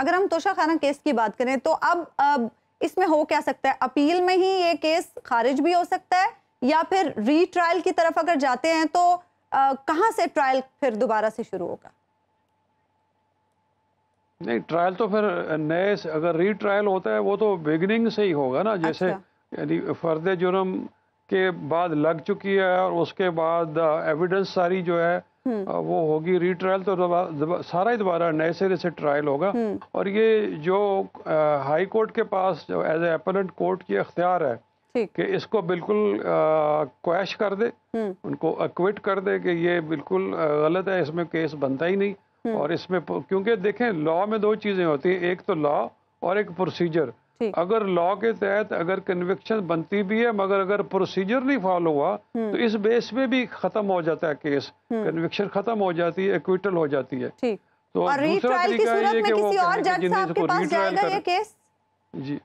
अगर हम तोशा खाना केस की बात करें तो अब, अब इसमें हो क्या सकता है अपील में ही ये केस खारिज भी हो सकता है या फिर रीट्रायल की तरफ अगर जाते हैं तो कहाँ से ट्रायल फिर दोबारा से शुरू होगा नहीं ट्रायल तो फिर नए अगर रीट्रायल होता है वो तो बिगनिंग से ही होगा ना जैसे अच्छा। यानी फर्द जुर्म के बाद लग चुकी है और उसके बाद एविडेंस सारी जो है हम्म। वो होगी रीट्रायल तो दबा, दबा, सारा ही दोबारा नए सिरे से ट्रायल होगा हम्म। और ये जो हाई कोर्ट के पास जो एज ए अपलेंट कोर्ट की अख्तियार है कि इसको बिल्कुल क्वैश कर दे हम्म। उनको अक्विट कर दे कि ये बिल्कुल गलत है इसमें केस बनता ही नहीं और इसमें क्योंकि देखें लॉ में दो चीज़ें होती हैं एक तो लॉ और एक प्रोसीजर अगर लॉ के तहत अगर कन्विक्शन बनती भी है मगर अगर प्रोसीजर नहीं फॉलो हुआ हम्म। तो इस बेस में भी खत्म हो जाता है केस कन्विक्शन हम्म। खत्म हो जाती है एक्विटल हो जाती है तो और तरीका की कि वो किसी को जज साहब जी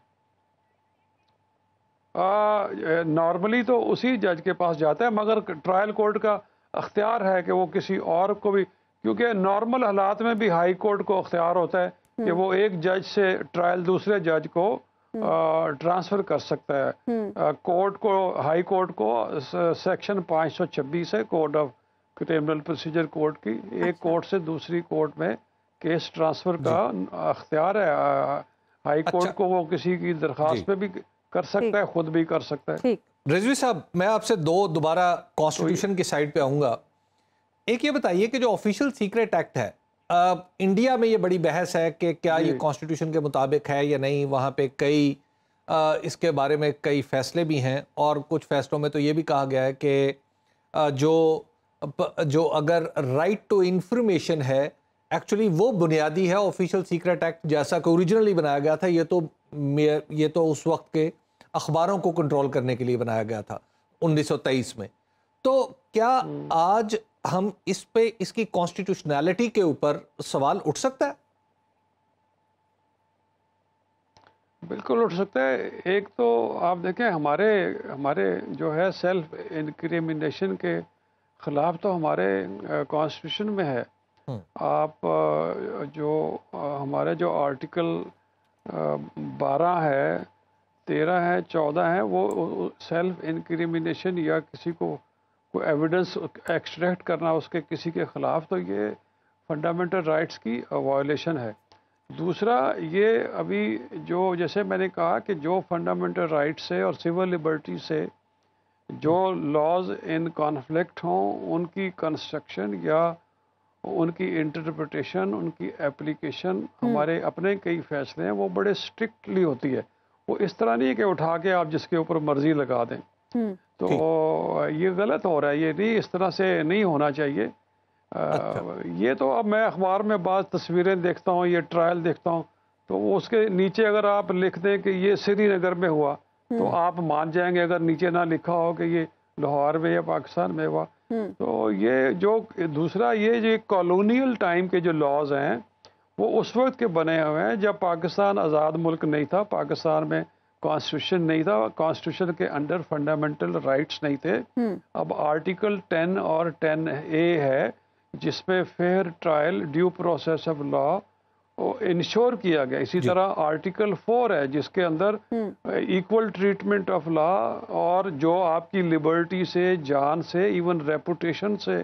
नॉर्मली तो उसी जज के पास जाता है मगर ट्रायल कोर्ट का अख्तियार है कि वो किसी और को भी क्योंकि नॉर्मल हालात में भी हाई कोर्ट को अख्तियार होता है हम्म। कि वो एक जज से ट्रायल दूसरे जज को ट्रांसफर हम्म। कर सकता है कोर्ट हम्म। को हाई कोर्ट को सेक्शन 526 है court of criminal procedure court की अच्छा। एक कोर्ट से दूसरी कोर्ट में केस ट्रांसफर का अख्तियार है हाई कोर्ट अच्छा। को वो किसी की दरखास्त पे भी कर सकता है खुद भी कर सकता है रिजवी साहब मैं आपसे दो दोबारा कॉन्स्टिट्यूशन की साइड पे आऊंगा एक ये बताइए कि जो ऑफिशियल सीक्रेट एक्ट है आ, इंडिया में ये बड़ी बहस है कि क्या ये कॉन्स्टिट्यूशन के मुताबिक है या नहीं वहाँ पे कई आ, इसके बारे में कई फैसले भी हैं और कुछ फैसलों में तो ये भी कहा गया है कि जो जो अगर राइट टू इंफॉर्मेशन है एक्चुअली वो बुनियादी है ऑफिशियल सीक्रेट एक्ट जैसा कि ओरिजिनली बनाया गया था ये तो ये तो उस वक्त के अखबारों को कंट्रोल करने के लिए बनाया गया था 1923 में तो क्या हम्म। आज हम इस पे इसकी कॉन्स्टिट्यूशनैलिटी के ऊपर सवाल उठ सकता है बिल्कुल उठ सकता है एक तो आप देखें हमारे हमारे जो है सेल्फ इनक्रिमिनेशन के ख़िलाफ़ तो हमारे कॉन्स्टिट्यूशन में है हम्म। आप जो हमारे जो आर्टिकल बारह है तेरह है चौदह है वो सेल्फ इनक्रिमिनेशन या किसी को को एविडेंस एक्सट्रैक्ट करना उसके किसी के ख़िलाफ़ तो ये फंडामेंटल राइट्स की वायलेशन है दूसरा ये अभी जो जैसे मैंने कहा कि जो फंडामेंटल राइट्स से और सिविल लिबर्टी से जो लॉज इन कॉन्फ्लिक्ट हों उनकी कंस्ट्रक्शन या उनकी इंटरप्रटेशन उनकी एप्लीकेशन हम्म। हमारे अपने कई फैसले हैं वो बड़े स्ट्रिक्टली होती है वो इस तरह नहीं है कि उठा के आप जिसके ऊपर मर्जी लगा दें हम्म। तो ये गलत हो रहा है ये नहीं इस तरह से नहीं होना चाहिए अच्छा। ये तो अब मैं अखबार में बाद तस्वीरें देखता हूँ ये ट्रायल देखता हूँ तो उसके नीचे अगर आप लिख दें कि ये श्रीनगर में हुआ तो हम्म। आप मान जाएंगे अगर नीचे ना लिखा हो कि ये लाहौर में या पाकिस्तान में हुआ हम्म। तो ये जो दूसरा ये जो कॉलोनियल टाइम के जो लॉज हैं वो उस वक्त के बने हुए हैं जब पाकिस्तान आज़ाद मुल्क नहीं था पाकिस्तान में कॉन्स्टिट्यूशन नहीं था कॉन्स्टिट्यूशन के अंडर फंडामेंटल राइट्स नहीं थे हम्म। अब आर्टिकल 10 और 10 ए है जिसमें fair trial due process of law ensure किया गया इसी तरह आर्टिकल फोर है जिसके अंदर इक्वल ट्रीटमेंट ऑफ लॉ और जो आपकी लिबर्टी से जान से इवन रेपुटेशन से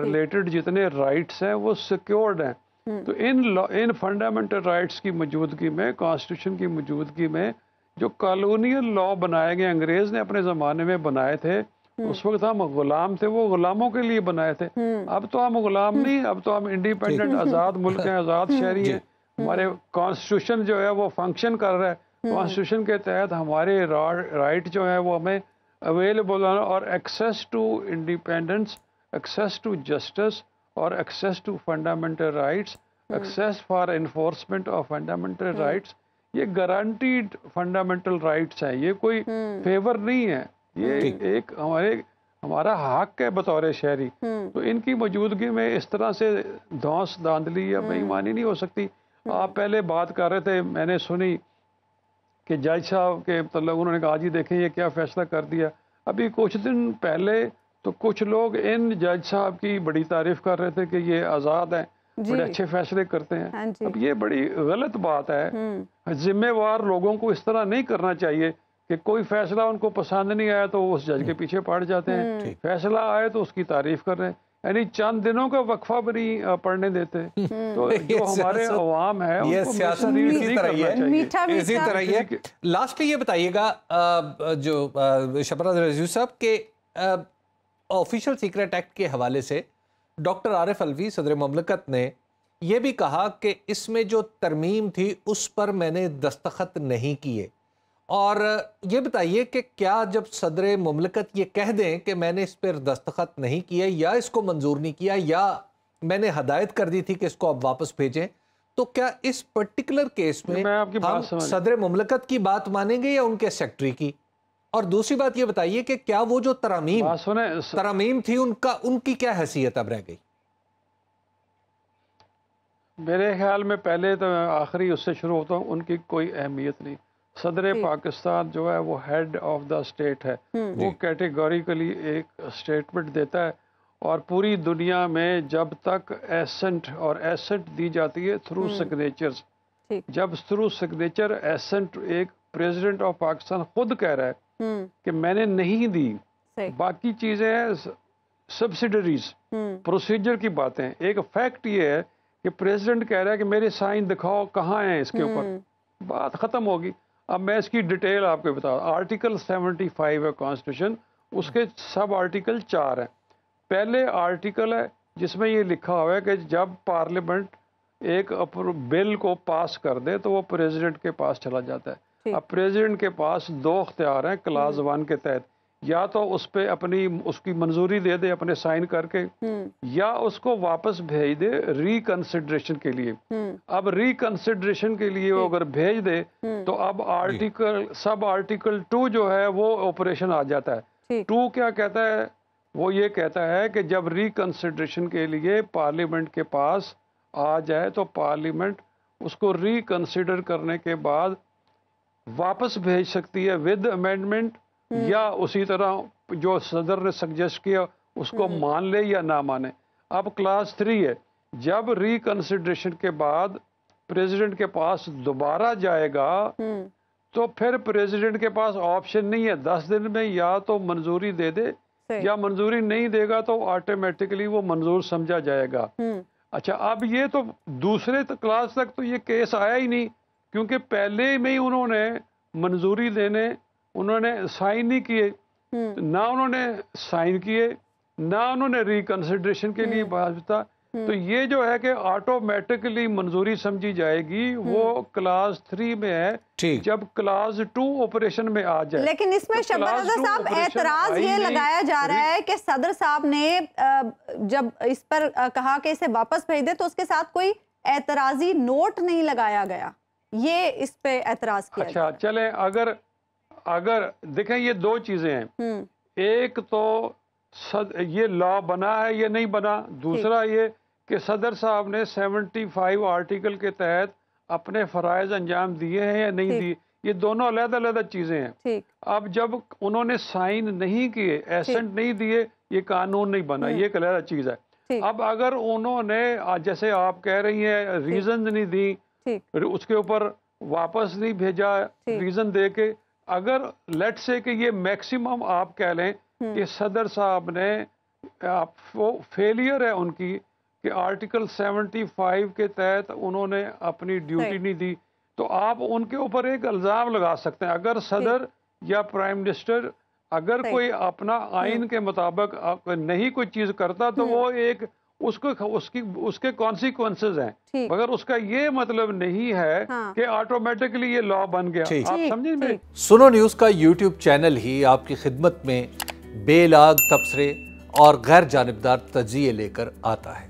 रिलेटेड जितने राइट्स हैं वो सिक्योर्ड हैं हम्म। तो इन इन फंडामेंटल राइट्स की मौजूदगी में कॉन्स्टिट्यूशन की मौजूदगी में जो कॉलोनियल लॉ बनाए गए अंग्रेज ने अपने जमाने में बनाए थे हम्म। उस वक्त हम गुलाम थे वो गुलामों के लिए बनाए थे हम्म। अब तो हम गुलाम हम्म। नहीं अब तो हम इंडिपेंडेंट आजाद मुल्क हैं आजाद शहरी हैं हमारे कॉन्स्टिट्यूशन जो है वो फंक्शन कर रहा है कॉन्स्टिट्यूशन के तहत हमारे राइट जो है वो हमें अवेलेबल और access to independence access to justice और access to fundamental rights access for enforcement of fundamental rights ये गारंटीड फंडामेंटल राइट्स हैं ये कोई फेवर हम्म। नहीं है ये एक हमारे हमारा हक है बतौर शहरी हम्म। तो इनकी मौजूदगी में इस तरह से धौस धांधली या हम्म। बेईमानी नहीं हो सकती आप पहले बात कर रहे थे मैंने सुनी कि जज साहब के मतलब उन्होंने कहा जी देखें ये क्या फैसला कर दिया अभी कुछ दिन पहले तो कुछ लोग इन जज साहब की बड़ी तारीफ कर रहे थे कि ये आज़ाद हैं बड़े अच्छे फैसले करते हैं हाँ अब ये बड़ी गलत बात है हम्म। जिम्मेवार लोगों को इस तरह नहीं करना चाहिए कि कोई फैसला उनको पसंद नहीं आया तो उस जज के हम्म। पीछे पड़ जाते हैं हम्म। फैसला आए तो उसकी तारीफ कर रहे हैं यानी चंद दिनों का वक्फा भी पढ़ने देते तो जो हमारे अवाम है इसी तरह लास्टली ये बताइएगा जो शबराज रजू साहब के ऑफिशियल सीक्रेट एक्ट के हवाले से डॉक्टर आरिफ अलवी सदर ममलकत ने यह भी कहा कि इसमें जो तरमीम थी उस पर मैंने दस्तखत नहीं किए और ये बताइए कि क्या जब सदर ममलकत ये कह दें कि मैंने इस पर दस्तखत नहीं किए या इसको मंजूर नहीं किया या मैंने हदायत कर दी थी कि इसको आप वापस भेजें तो क्या इस पर्टिकुलर केस में हम सदर ममलकत की बात मानेंगे या उनके सेक्रेटरी की और दूसरी बात ये बताइए कि क्या वो जो तरामीम सुने तरामीम थी उनका उनकी क्या हैसियत अब रह गई मेरे ख्याल में पहले तो आखिरी उससे शुरू होता हूँ उनकी कोई अहमियत नहीं सदर पाकिस्तान जो है वो हेड ऑफ द स्टेट है हम्म। वो कैटेगोरिकली एक स्टेटमेंट देता है और पूरी दुनिया में जब तक एसेंट और एसेंट दी जाती है थ्रू हम्म। सिग्नेचर्स जब थ्रू सिग्नेचर एसेंट एक प्रेसिडेंट ऑफ पाकिस्तान खुद कह रहा है हम्म। कि मैंने नहीं दी बाकी चीजें सब्सिडरीज हम्म। प्रोसीजर की बातें एक फैक्ट ये है कि प्रेसिडेंट कह रहा है कि मेरे साइन दिखाओ कहाँ हैं इसके ऊपर हम्म। बात खत्म होगी अब मैं इसकी डिटेल आपको बता आर्टिकल 75 है कॉन्स्टिट्यूशन उसके सब आर्टिकल चार हैं पहले आर्टिकल है जिसमें ये लिखा हुआ है कि जब पार्लियामेंट एक बिल को पास कर दे तो वो प्रेसिडेंट के पास चला जाता है अब प्रेसिडेंट के पास दो अख्तियार हैं क्लास हम्म। वन के तहत या तो उस पर अपनी उसकी मंजूरी दे दे अपने साइन करके हम्म। या उसको वापस भेज दे रिकंसिडरेशन के लिए हम्म। अब रिकंसिडरेशन के लिए वो अगर भेज दे तो अब आर्टिकल सब आर्टिकल टू जो है वो ऑपरेशन आ जाता है टू क्या कहता है वो ये कहता है कि जब रिकंसिडरेशन के लिए पार्लियामेंट के पास आ जाए तो पार्लियामेंट उसको रिकंसिडर करने के बाद वापस भेज सकती है विद अमेंडमेंट हम्म। या उसी तरह जो सदर ने सजेस्ट किया उसको हम्म। मान ले या ना माने अब क्लास थ्री है जब रिकंसिडरेशन के बाद प्रेसिडेंट के पास दोबारा जाएगा हम्म। तो फिर प्रेसिडेंट के पास ऑप्शन नहीं है दस दिन में या तो मंजूरी दे दे या मंजूरी नहीं देगा तो ऑटोमेटिकली वो मंजूर समझा जाएगा अच्छा अब ये तो दूसरे क्लास तो तक तो ये केस आया ही नहीं क्योंकि पहले में ही उन्होंने मंजूरी देने उन्होंने साइन नहीं किए हम्म। तो ना उन्होंने साइन किए ना उन्होंने रिकंसिडरेशन के लिए हम्म। भाजपा हम्म। तो ये जो है कि ऑटोमेटिकली मंजूरी समझी जाएगी वो क्लास थ्री में है जब क्लास टू ऑपरेशन में आ जाए लेकिन इसमें तो साहब एतराज ये लगाया जा रहा है कि सदर साहब ने जब इस पर कहा कि इसे वापस भेज दे तो उसके साथ कोई एतराजी नोट नहीं लगाया गया ये इस पे एतराज किया अच्छा चले अगर अगर देखें ये दो चीजें हैं हम्म। एक तो सद, ये लॉ बना है ये नहीं बना दूसरा ये कि सदर साहब ने 75 आर्टिकल के तहत अपने फ़राइज अंजाम दिए हैं या नहीं दिए ये दोनों अलग अलग चीज़ें हैं अब जब उन्होंने साइन नहीं किए एसेंट नहीं दिए ये कानून नहीं बना ये हम्म। एक अलग चीज़ है अब अगर उन्होंने जैसे आप कह रही हैं रीजन नहीं दी फिर उसके ऊपर वापस नहीं भेजा रीजन दे के अगर लेट से कि ये मैक्सिमम आप कह लें हम्म। कि सदर साहब ने आप वो फेलियर है उनकी कि आर्टिकल 75 के तहत उन्होंने अपनी ड्यूटी नहीं दी तो आप उनके ऊपर एक इल्ज़ाम लगा सकते हैं अगर सदर या प्राइम मिनिस्टर अगर कोई अपना आइन हम्म। के मुताबिक नहीं कोई चीज़ करता तो हम्म। वो एक उसको उसकी उसके कॉन्सिक्वेंसेज हैं मगर उसका ये मतलब नहीं है हाँ। कि ऑटोमेटिकली ये लॉ बन गया आप समझे सुनो न्यूज का यूट्यूब चैनल ही आपकी खिदमत में बेलाग तबसरे और गैर जानबदार तजिए लेकर आता है